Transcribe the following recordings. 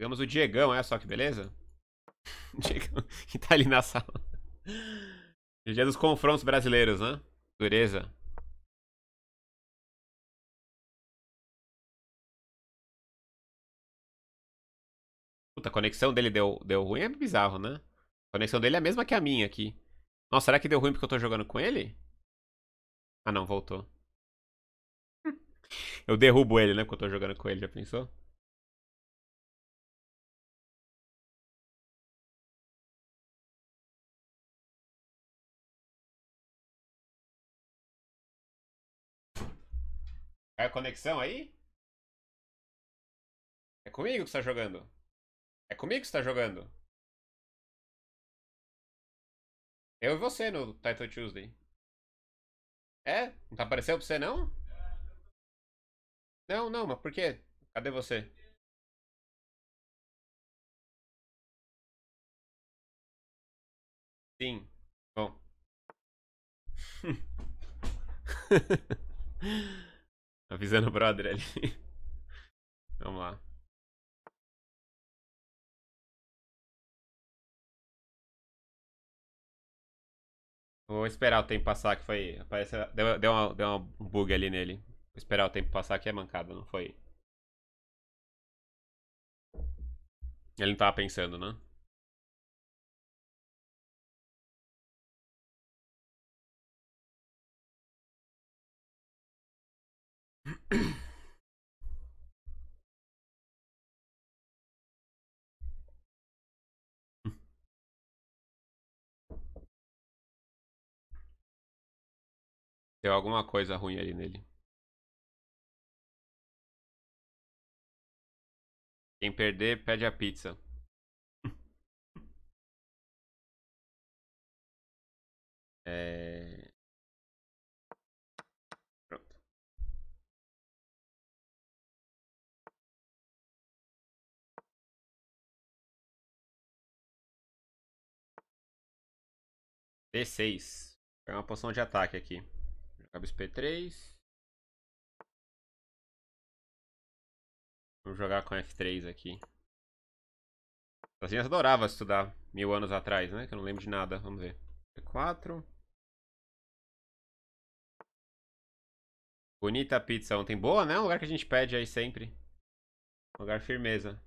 Pegamos o Diegão, é só que beleza? Diegão que tá ali na sala. dia dos confrontos brasileiros, né? Dureza. Puta, a conexão dele deu, deu ruim é bizarro, né? A conexão dele é a mesma que a minha aqui. Nossa, será que deu ruim porque eu tô jogando com ele? Ah não, voltou. Eu derrubo ele, né? Porque eu tô jogando com ele, já pensou? Caiu é conexão aí? É comigo que você tá jogando? É comigo que você tá jogando? Eu e você no Title Tuesday. É? Não tá apareceu pra você não? Não, não, mas por quê? Cadê você? Sim. Bom. Avisando o brother ali. Vamos lá. Vou esperar o tempo passar, que foi... Parece... Deu, deu, uma, deu uma bug ali nele. Vou esperar o tempo passar, que é mancada, não foi... Ele não tava pensando, né? Deu alguma coisa ruim ali nele. Quem perder, pede a pizza. é... d 6 Vou pegar uma poção de ataque aqui. Jogar bispo P3. Vamos jogar com F3 aqui. As assim, minhas adoravam estudar mil anos atrás, né? Que eu não lembro de nada. Vamos ver. P4. Bonita pizza ontem. Boa, né? Um lugar que a gente pede aí sempre. Um lugar firmeza.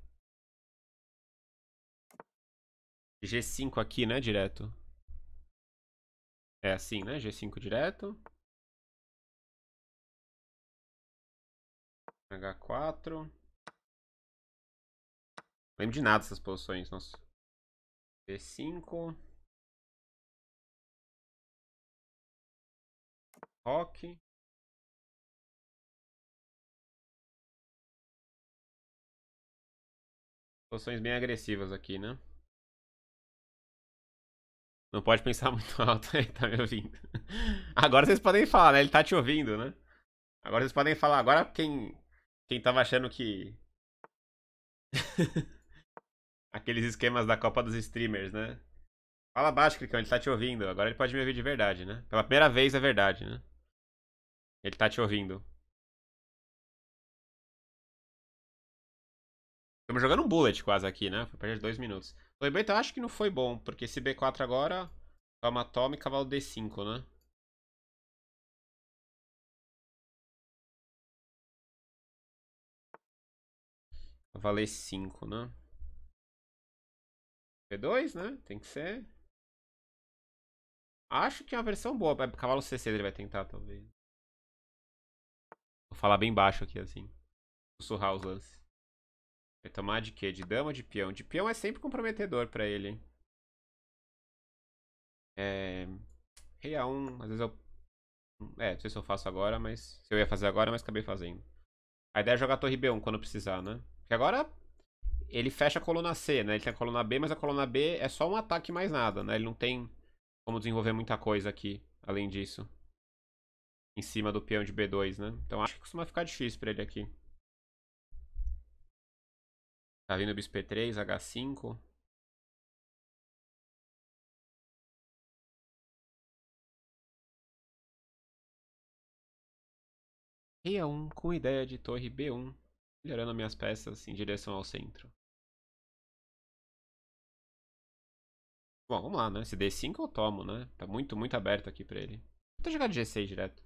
G5 aqui, né? Direto. É assim, né? G5 direto. H4. Não lembro de nada dessas posições, nossa. B5. Rock. Posições bem agressivas aqui, né? Não pode pensar muito alto, ele tá me ouvindo. Agora vocês podem falar, né? Ele tá te ouvindo, né? Agora vocês podem falar. Agora quem, quem tava achando que. Aqueles esquemas da Copa dos Streamers, né? Fala baixo, Clicão, ele tá te ouvindo. Agora ele pode me ouvir de verdade, né? Pela primeira vez é verdade, né? Ele tá te ouvindo. Estamos jogando um bullet quase aqui, né? Foi perder dois minutos. Play beta eu acho que não foi bom, porque esse B4 agora toma é toma e cavalo D5, né? Cavalo 5 né? B2, né? Tem que ser. Acho que é uma versão boa. Cavalo C6 ele vai tentar, talvez. Vou falar bem baixo aqui, assim. Sussurrar os lances. Vai tomar de quê? De dama ou de peão? De peão é sempre comprometedor pra ele, hein? É... Rei A1, às vezes eu... É, não sei se eu faço agora, mas... Se eu ia fazer agora, mas acabei fazendo. A ideia é jogar a torre B1 quando precisar, né? Porque agora ele fecha a coluna C, né? Ele tem a coluna B, mas a coluna B é só um ataque mais nada, né? Ele não tem como desenvolver muita coisa aqui, além disso. Em cima do peão de B2, né? Então acho que costuma ficar difícil pra ele aqui. Tá vindo bispo E3, H5. Rei A1 com ideia de torre B1, melhorando minhas peças em direção ao centro. Bom, vamos lá, né? Se D5 eu tomo, né? Tá muito, muito aberto aqui pra ele. Vou jogar de G6 direto.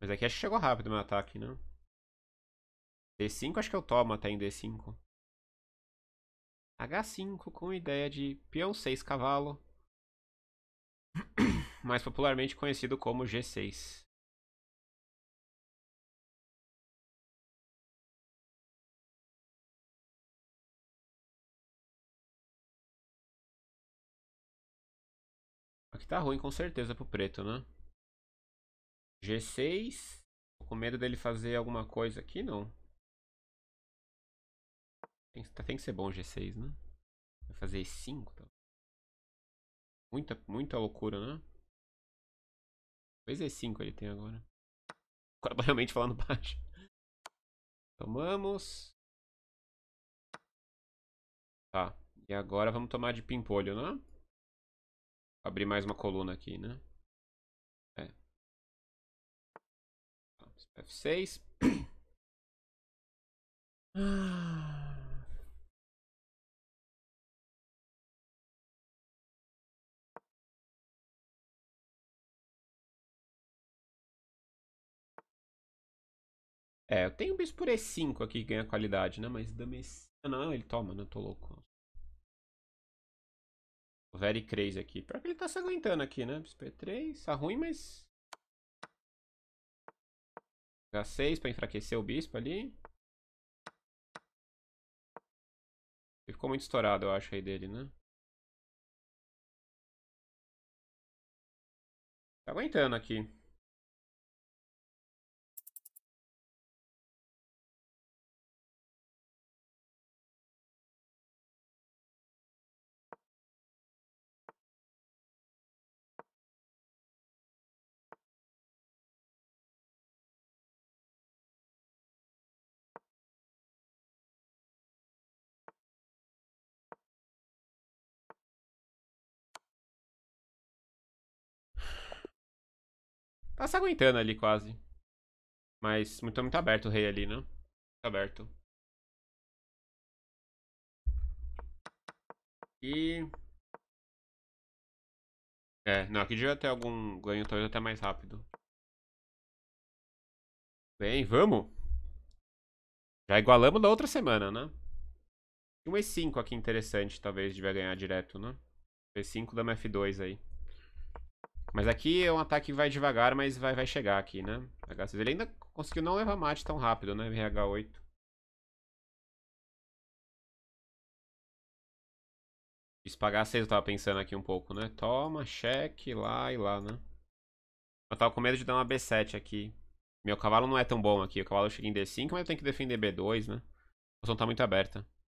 Mas aqui acho que chegou rápido o meu ataque, né? D5 acho que eu tomo até em D5. H5 com ideia de peão 6 cavalo, mais popularmente conhecido como G6. Aqui tá ruim com certeza pro preto, né? G6. Tô com medo dele fazer alguma coisa aqui, não. Tem, tem que ser bom o G6, né? Vai fazer E5, tá? Então. Muita, muita loucura, né? Talvez E5 ele tem agora. Agora tô realmente falando baixo. Tomamos. Tá. E agora vamos tomar de pimpolho, né? abrir mais uma coluna aqui, né? É. Tá, F6. ah. É, eu tenho um bispo por E5 aqui que ganha qualidade, né? Mas Damecia... Ah, não, ele toma, não, né? tô louco. O Very Crazy aqui. Pior que ele tá se aguentando aqui, né? Bispo E3, tá ruim, mas... H6 pra enfraquecer o bispo ali. Ele ficou muito estourado, eu acho, aí dele, né? Tá aguentando aqui. Tá se aguentando ali quase. Mas muito, muito aberto o rei ali, né? Muito aberto. E... É, não, aqui devia ter algum ganho talvez até mais rápido. Bem, vamos. Já igualamos da outra semana, né? E um E5 aqui interessante, talvez, devia ganhar direto, né? E5 da F2 aí. Mas aqui é um ataque que vai devagar, mas vai, vai chegar aqui, né? Ele ainda conseguiu não levar mate tão rápido, né? RH8. Isso pagar 6 eu tava pensando aqui um pouco, né? Toma, cheque, lá e lá, né? Eu tava com medo de dar uma B7 aqui. Meu cavalo não é tão bom aqui. O cavalo chega em D5, mas eu tenho que defender B2, né? A posição tá muito aberta.